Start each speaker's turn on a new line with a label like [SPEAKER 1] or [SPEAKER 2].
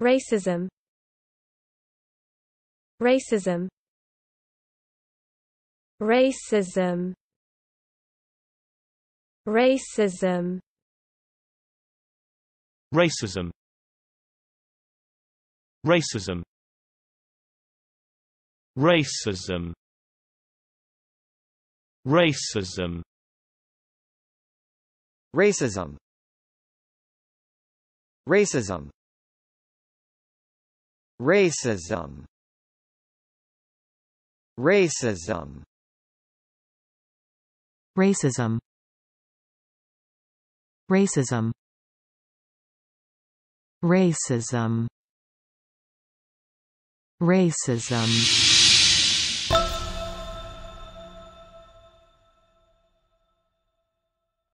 [SPEAKER 1] Racism Racism Racism Racism Racism Racism Racism Racism Racism Racism Racism Racism Racism Racism
[SPEAKER 2] Racism Racism